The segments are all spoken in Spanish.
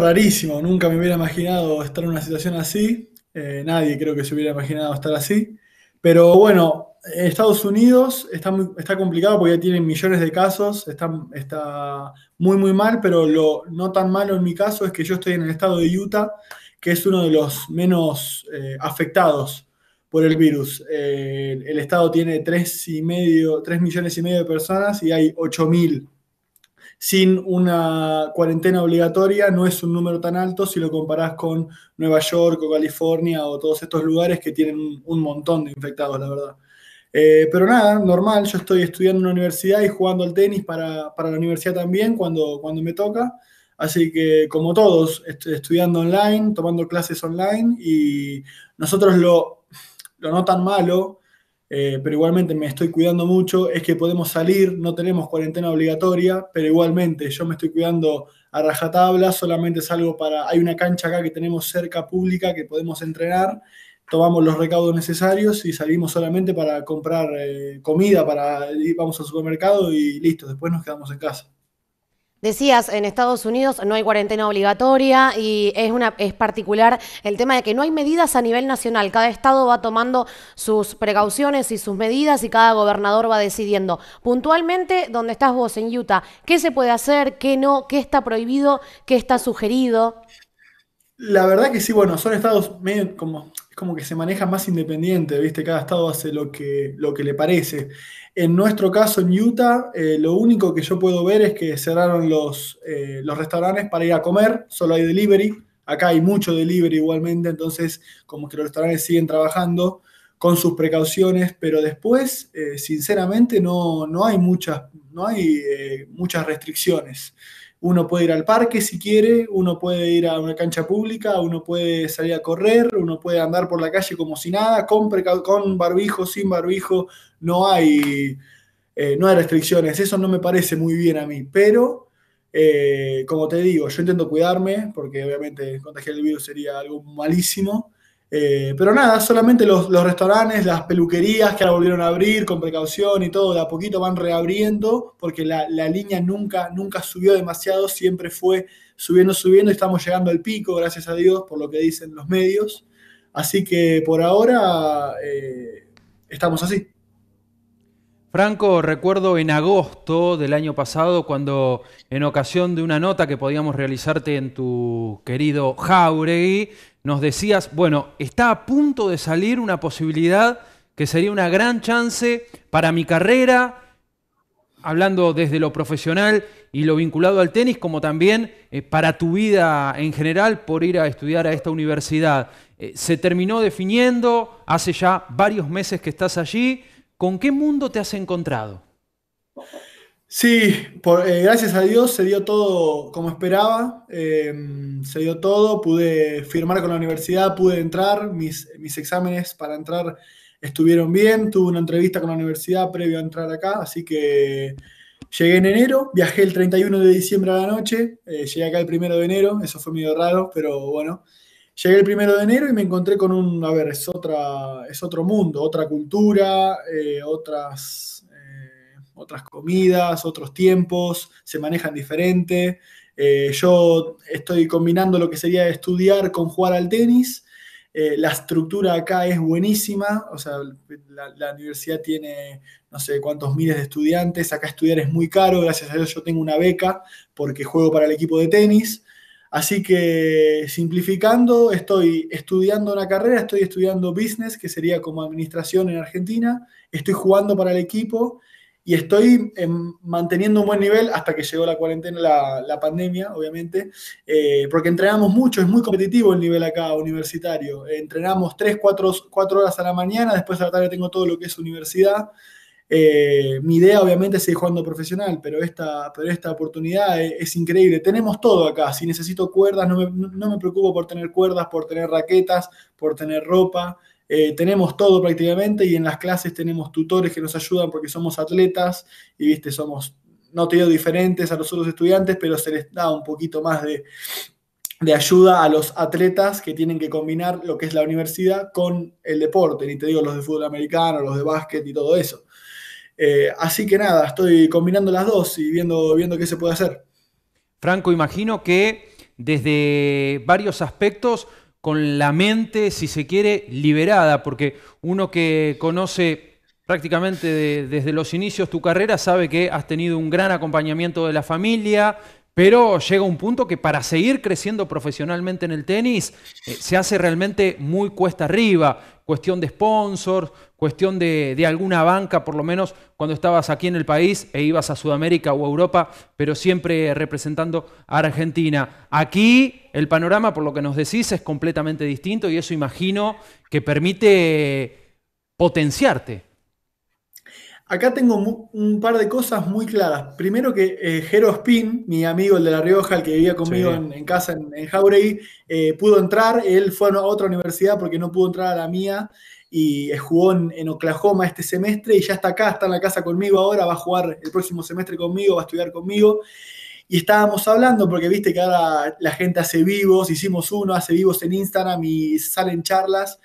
rarísimo, nunca me hubiera imaginado estar en una situación así, eh, nadie creo que se hubiera imaginado estar así, pero bueno, Estados Unidos está, está complicado porque ya tienen millones de casos, está, está muy muy mal, pero lo no tan malo en mi caso es que yo estoy en el estado de Utah, que es uno de los menos eh, afectados por el virus. Eh, el estado tiene 3, y medio, millones y medio de personas y hay 8 mil sin una cuarentena obligatoria no es un número tan alto si lo comparás con Nueva York o California o todos estos lugares que tienen un montón de infectados, la verdad. Eh, pero nada, normal, yo estoy estudiando en una universidad y jugando al tenis para, para la universidad también cuando, cuando me toca. Así que, como todos, estoy estudiando online, tomando clases online y nosotros lo, lo no tan malo eh, pero igualmente me estoy cuidando mucho, es que podemos salir, no tenemos cuarentena obligatoria, pero igualmente yo me estoy cuidando a rajatabla, solamente salgo para, hay una cancha acá que tenemos cerca pública que podemos entrenar, tomamos los recaudos necesarios y salimos solamente para comprar eh, comida, para ir, vamos al supermercado y listo, después nos quedamos en casa. Decías, en Estados Unidos no hay cuarentena obligatoria y es, una, es particular el tema de que no hay medidas a nivel nacional. Cada estado va tomando sus precauciones y sus medidas y cada gobernador va decidiendo. Puntualmente, dónde estás vos en Utah, ¿qué se puede hacer, qué no, qué está prohibido, qué está sugerido? La verdad que sí, bueno, son estados medio como como que se maneja más independiente, ¿viste? Cada estado hace lo que, lo que le parece. En nuestro caso, en Utah, eh, lo único que yo puedo ver es que cerraron los, eh, los restaurantes para ir a comer, solo hay delivery. Acá hay mucho delivery igualmente, entonces como que los restaurantes siguen trabajando con sus precauciones, pero después, eh, sinceramente, no, hay muchas, no hay, muchas restricciones. Uno puede ir al parque si quiere, uno puede ir a una cancha pública, uno puede salir a correr, uno puede andar por la calle como si nada, con, con barbijo, sin barbijo, no hay, eh, no hay restricciones. Eso no me parece muy bien a mí, pero eh, como te digo, yo intento cuidarme porque obviamente contagiar el virus sería algo malísimo. Eh, pero nada, solamente los, restaurantes, las peluquerías que ahora volvieron a abrir con precaución y todo, de a poquito van reabriendo, porque la, línea nunca, nunca subió demasiado, siempre fue subiendo, subiendo, y estamos llegando al pico, gracias a Dios, por lo que dicen los medios. Así que por ahora eh, estamos así. Franco, recuerdo en agosto del año pasado cuando en ocasión de una nota que podíamos realizarte en tu querido Jauregui, nos decías, bueno, está a punto de salir una posibilidad que sería una gran chance para mi carrera, hablando desde lo profesional y lo vinculado al tenis, como también eh, para tu vida en general por ir a estudiar a esta universidad. Eh, se terminó definiendo, hace ya varios meses que estás allí. ¿Con qué mundo te has encontrado? Sí, eh, gracias a Dios se dio todo como esperaba, eh, se dio todo, pude firmar con la universidad, pude entrar, mis, mis exámenes para entrar estuvieron bien, tuve una entrevista con la universidad previo a entrar acá, así que llegué en enero, viajé el 31 de diciembre a la noche, eh, llegué acá el 1 de enero, eso fue medio raro, pero bueno, Llegué el primero de enero y me encontré con un, a ver, es, otra, es otro mundo, otra cultura, eh, otras, eh, otras comidas, otros tiempos, se manejan diferente. Eh, yo estoy combinando lo que sería estudiar con jugar al tenis. la estructura acá es buenísima, o sea, la, la, universidad tiene no sé cuántos miles de estudiantes, acá estudiar es muy caro, gracias a Dios yo tengo una beca porque juego para el equipo de tenis, Así que simplificando, estoy estudiando una carrera, estoy estudiando business, que sería como administración en Argentina, estoy jugando para el equipo y estoy em, manteniendo un buen nivel hasta que llegó la cuarentena, la, pandemia, obviamente, eh, porque entrenamos mucho, es muy competitivo el nivel acá universitario. entrenamos 3, 4, 4 horas a la mañana, después a la tarde tengo todo lo que es universidad. Eh, mi idea obviamente es seguir jugando profesional, pero esta, pero esta oportunidad es, increíble. Tenemos todo acá. Si necesito cuerdas, no me, no me, preocupo por tener cuerdas, por tener raquetas, por tener ropa. Eh, tenemos todo prácticamente y en las clases tenemos tutores que nos ayudan porque somos atletas y, viste, somos, no te digo diferentes a los otros estudiantes, pero se les da un poquito más de ayuda a los atletas que tienen que combinar lo que es la universidad con el deporte, ni te digo los de fútbol americano, los de básquet y todo eso. Eh, así que nada, estoy combinando las dos y viendo, viendo qué se puede hacer. Franco, imagino que desde varios aspectos, con la mente, si se quiere, liberada, porque uno que conoce prácticamente desde los inicios tu carrera sabe que has tenido un gran acompañamiento de la familia, pero llega un punto que para seguir creciendo profesionalmente en el tenis eh, se hace realmente muy cuesta arriba, cuestión de sponsors, cuestión de, de, alguna banca, por lo menos cuando estabas aquí en el país e ibas a Sudamérica o a Europa, pero siempre representando a Argentina. Aquí el panorama, por lo que nos decís, es completamente distinto y eso imagino que permite potenciarte. Acá tengo un, par de cosas muy claras. Primero que eh, Jero Spin, mi amigo el de La Rioja, el que vivía conmigo en, casa en, en Jauregui, eh, pudo entrar. Él fue a otra universidad porque no pudo entrar a la mía y eh, jugó en, Oklahoma este semestre y ya está acá, está en la casa conmigo ahora, va a jugar el próximo semestre conmigo, va a estudiar conmigo. Y estábamos hablando, porque viste que ahora la gente hace vivos, hicimos uno, hace vivos en Instagram y salen charlas.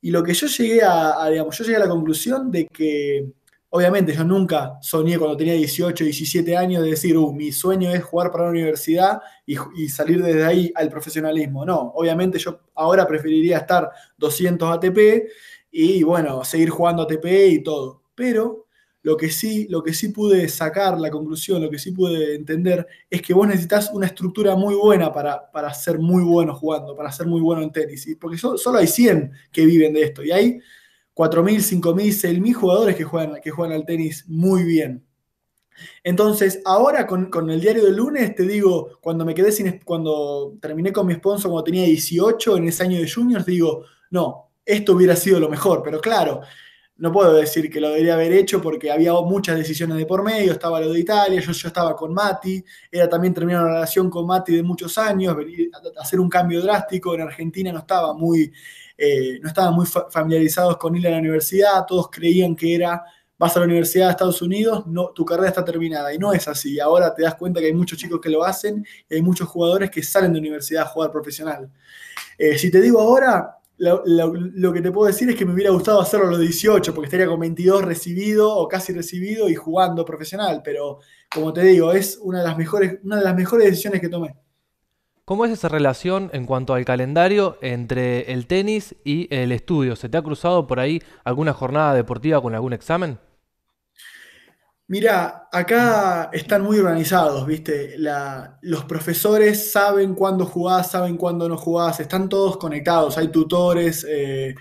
Y lo que yo llegué a digamos, yo llegué a la conclusión de que Obviamente yo nunca soñé cuando tenía 18, 17 años de decir, uh, mi sueño es jugar para la universidad y, salir desde ahí al profesionalismo. No, obviamente yo ahora preferiría estar 200 ATP y bueno, seguir jugando ATP y todo. Pero lo que sí, lo que sí pude sacar, la conclusión, lo que sí pude entender es que vos necesitas una estructura muy buena para, para ser muy bueno jugando, para ser muy bueno en tenis. porque solo hay 100 que viven de esto y hay 4.000, 5.000, 6.000 jugadores que juegan, que juegan al tenis muy bien. Entonces, ahora con, el diario del lunes, te digo, cuando me quedé sin, cuando terminé con mi sponsor cuando tenía 18 en ese año de juniors, digo, no, esto hubiera sido lo mejor, pero claro, no puedo decir que lo debería haber hecho porque había muchas decisiones de por medio, estaba lo de Italia, yo, estaba con Mati, era también terminar una relación con Mati de muchos años, a hacer un cambio drástico, en Argentina no estaba muy, eh, no estaban muy familiarizados con ir a la universidad, todos creían que era vas a la universidad de Estados Unidos, no, tu carrera está terminada. Y no es así. Ahora te das cuenta que hay muchos chicos que lo hacen y hay muchos jugadores que salen de universidad a jugar profesional. Eh, si te digo ahora, lo, que te puedo decir es que me hubiera gustado hacerlo a los 18, porque estaría con 22 recibido o casi recibido y jugando profesional, pero como te digo, es una de las mejores, una de las mejores decisiones que tomé. ¿Cómo es esa relación en cuanto al calendario entre el tenis y el estudio? ¿Se te ha cruzado por ahí alguna jornada deportiva con algún examen? Mira, acá están muy organizados, ¿viste? los profesores saben cuándo jugás, saben cuándo no jugás, están todos conectados, hay tutores, eh,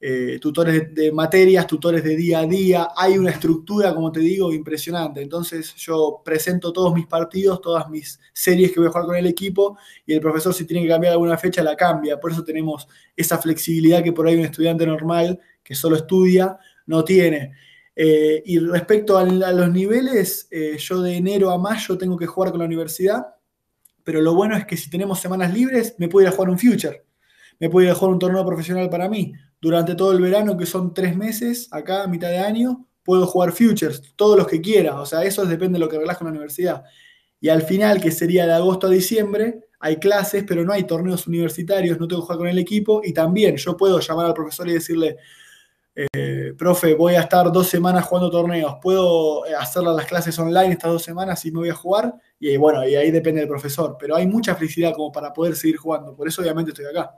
eh, tutores de, de materias, tutores de día a día, hay una estructura, como te digo, impresionante. Entonces yo presento todos mis partidos, todas mis series que voy a jugar con el equipo y el profesor si tiene que cambiar alguna fecha la cambia. Por eso tenemos esa flexibilidad que por ahí un estudiante normal que solo estudia no tiene. Eh, y respecto a, los niveles, eh, yo de enero a mayo tengo que jugar con la universidad, pero lo bueno es que si tenemos semanas libres, me puedo ir a jugar un future, me puedo ir a jugar un torneo profesional para mí. Durante todo el verano, que son tres meses, acá a mitad de año, puedo jugar futures, todos los que quiera. O sea, eso depende de lo que con la universidad. Y al final, que sería de agosto a diciembre, hay clases, pero no hay torneos universitarios, no tengo que jugar con el equipo. Y también yo puedo llamar al profesor y decirle, eh, profe, voy a estar dos semanas jugando torneos, ¿puedo eh, hacer las clases online estas dos semanas y me voy a jugar? Y eh, bueno, y ahí depende del profesor, pero hay mucha felicidad como para poder seguir jugando, por eso obviamente estoy acá.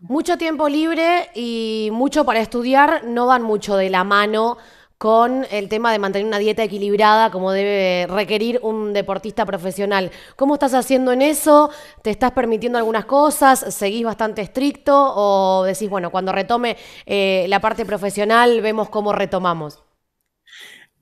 Mucho tiempo libre y mucho para estudiar no van mucho de la mano con el tema de mantener una dieta equilibrada como debe requerir un deportista profesional. ¿Cómo estás haciendo en eso? ¿Te estás permitiendo algunas cosas? ¿Seguís bastante estricto? ¿O decís, bueno, cuando retome eh, la parte profesional vemos cómo retomamos?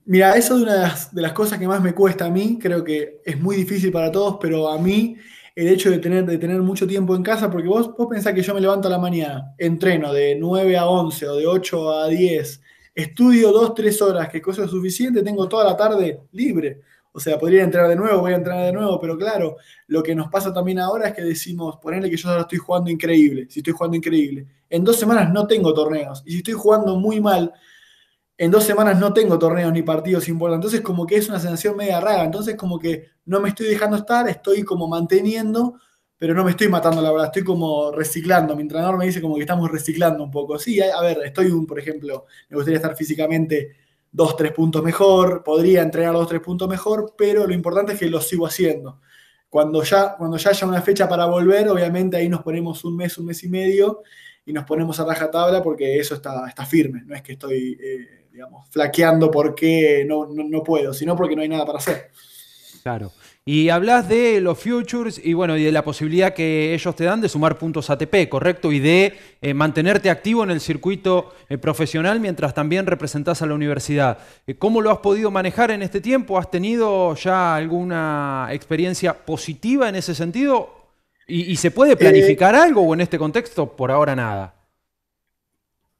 Mira, eso es una de las, cosas que más me cuesta a mí, creo que es muy difícil para todos, pero a mí el hecho de tener, tener mucho tiempo en casa, porque vos, vos pensás que yo me levanto a la mañana, entreno de 9 a 11 o de 8 a 10, estudio dos, tres horas, que cosa es suficiente, tengo toda la tarde libre. O sea, podría entrar de nuevo, voy a entrar de nuevo, pero claro, lo que nos pasa también ahora es que decimos, ponerle que yo ahora estoy jugando increíble, si estoy jugando increíble, en dos semanas no tengo torneos, y si estoy jugando muy mal, en dos semanas no tengo torneos ni partidos importantes, entonces como que es una sensación media rara, entonces como que no me estoy dejando estar, estoy como manteniendo pero no me estoy matando, la verdad, estoy como reciclando. Mi entrenador me dice como que estamos reciclando un poco. Sí, a, ver, estoy un, por ejemplo, me gustaría estar físicamente dos, tres puntos mejor, podría entrenar dos, tres puntos mejor, pero lo importante es que lo sigo haciendo. Cuando ya, cuando ya haya una fecha para volver, obviamente ahí nos ponemos un mes, un mes y medio y nos ponemos a rajatabla porque eso está, firme, no es que estoy, eh, digamos, flaqueando porque no, no puedo, sino porque no hay nada para hacer. Claro. Y hablas de los futures y bueno, y de la posibilidad que ellos te dan de sumar puntos ATP, ¿correcto? Y de eh, mantenerte activo en el circuito eh, profesional mientras también representás a la universidad. Eh, ¿Cómo lo has podido manejar en este tiempo? ¿Has tenido ya alguna experiencia positiva en ese sentido? ¿Y, y se puede planificar algo o en este contexto por ahora nada?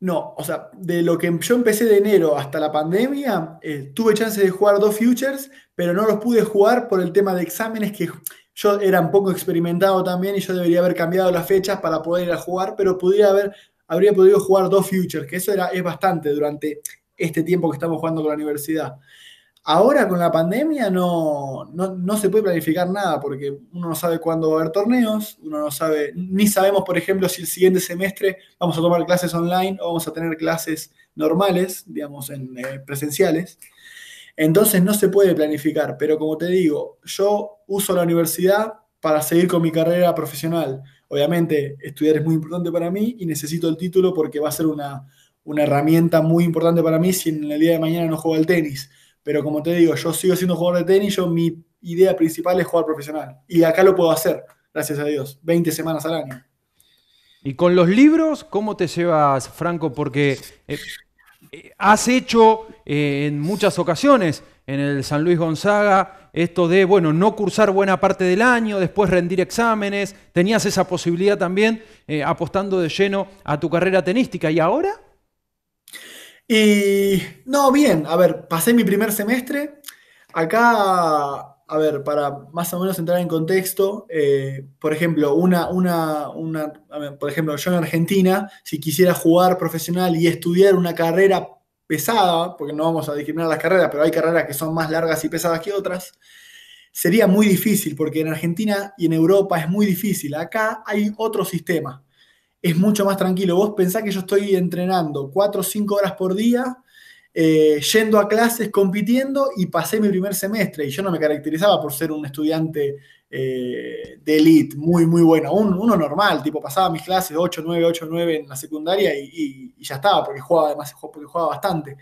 No, o sea, de lo que yo empecé de enero hasta la pandemia, eh, tuve chance de jugar dos futures, pero no los pude jugar por el tema de exámenes que yo era un poco experimentado también y yo debería haber cambiado las fechas para poder ir a jugar, pero haber, habría podido jugar dos futures, que eso era, es bastante durante este tiempo que estamos jugando con la universidad. Ahora con la pandemia no, se puede planificar nada porque uno no sabe cuándo va a haber torneos, uno no sabe, ni sabemos, por ejemplo, si el siguiente semestre vamos a tomar clases online o vamos a tener clases normales, digamos, en, eh, presenciales. Entonces no se puede planificar, pero como te digo, yo uso la universidad para seguir con mi carrera profesional. Obviamente, estudiar es muy importante para mí y necesito el título porque va a ser una, una herramienta muy importante para mí si en el día de mañana no juego al tenis pero como te digo, yo sigo siendo jugador de tenis, yo mi idea principal es jugar profesional. Y acá lo puedo hacer, gracias a Dios, 20 semanas al año. ¿Y con los libros cómo te llevas, Franco? Porque eh, eh, has hecho eh, en muchas ocasiones en el San Luis Gonzaga esto de, bueno, no cursar buena parte del año, después rendir exámenes, tenías esa posibilidad también apostando de lleno a tu carrera tenística. ¿Y ahora? Y no, bien, a ver, pasé mi primer semestre. Acá a ver, para más o menos entrar en contexto, eh, por ejemplo, una, una, por ejemplo, yo en Argentina, si quisiera jugar profesional y estudiar una carrera pesada, porque no vamos a discriminar las carreras, pero hay carreras que son más largas y pesadas que otras, sería muy difícil, porque en Argentina y en Europa es muy difícil. Acá hay otro sistema es mucho más tranquilo. Vos pensás que yo estoy entrenando 4 o 5 horas por día, eh, yendo a clases, compitiendo y pasé mi primer semestre. Y yo no me caracterizaba por ser un estudiante eh, de elite muy, muy bueno. uno normal, tipo pasaba mis clases 8, 9, 8, 9 en la secundaria y, ya estaba, porque jugaba además, porque jugaba bastante.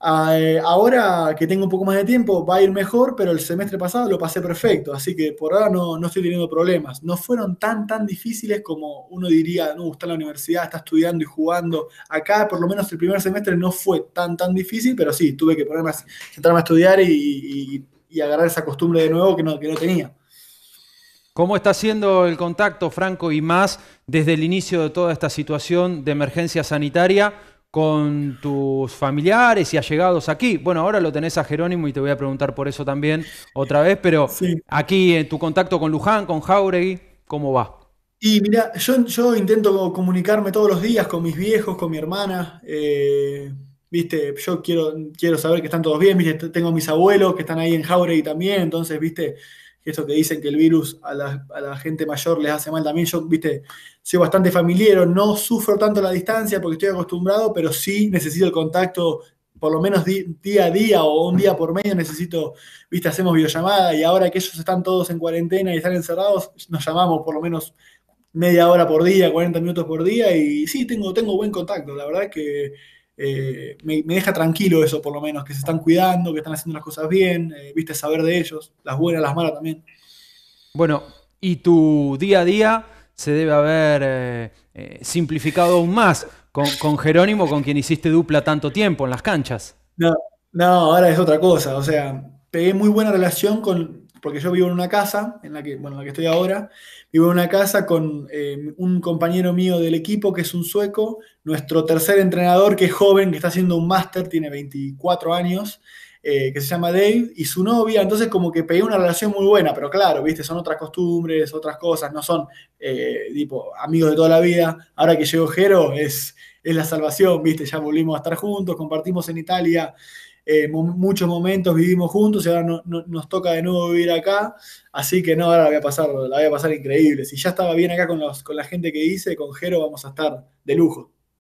Ah, eh, ahora que tengo un poco más de tiempo va a ir mejor, pero el semestre pasado lo pasé perfecto, así que por ahora no, estoy teniendo problemas. No fueron tan, tan difíciles como uno diría, no, está en la universidad, está estudiando y jugando. Acá por lo menos el primer semestre no fue tan, tan difícil, pero sí, tuve que ponerme a, a estudiar y, agarrar esa costumbre de nuevo que no, que no tenía. ¿Cómo está siendo el contacto, Franco, y más desde el inicio de toda esta situación de emergencia sanitaria con tus familiares y allegados aquí. Bueno, ahora lo tenés a Jerónimo y te voy a preguntar por eso también otra vez, pero aquí en tu contacto con Luján, con Jauregui, ¿cómo va? Y mira, yo, intento comunicarme todos los días con mis viejos, con mi hermana. Eh, viste, yo quiero, quiero saber que están todos bien. tengo mis abuelos que están ahí en Jauregui también, entonces, viste, eso que dicen que el virus a la, gente mayor les hace mal también. Yo, viste, soy bastante familiar, no sufro tanto la distancia porque estoy acostumbrado, pero sí necesito el contacto, por lo menos día a día o un día por medio necesito, viste, hacemos videollamada y ahora que ellos están todos en cuarentena y están encerrados, nos llamamos por lo menos media hora por día, 40 minutos por día y sí, tengo, tengo buen contacto. La verdad que eh, me, deja tranquilo eso, por lo menos, que se están cuidando, que están haciendo las cosas bien, eh, viste, saber de ellos, las buenas, las malas también. Bueno, y tu día a día se debe haber eh, simplificado aún más con, con, Jerónimo, con quien hiciste dupla tanto tiempo en las canchas. No, no, ahora es otra cosa, o sea, pegué muy buena relación con, porque yo vivo en una casa, en la que, bueno, en la que estoy ahora, vivo en una casa con eh, un compañero mío del equipo que es un sueco, nuestro tercer entrenador que es joven, que está haciendo un máster, tiene 24 años, eh, que se llama Dave, y su novia, entonces como que pegué una relación muy buena, pero claro, viste, son otras costumbres, otras cosas, no son eh, tipo amigos de toda la vida, ahora que llegó Jero es, es la salvación, viste, ya volvimos a estar juntos, compartimos en Italia eh, muchos momentos vivimos juntos y ahora nos toca de nuevo vivir acá, así que no, ahora la voy a pasar, la voy a pasar increíble. Si ya estaba bien acá con, los, con la gente que hice, con Jero vamos a estar de lujo.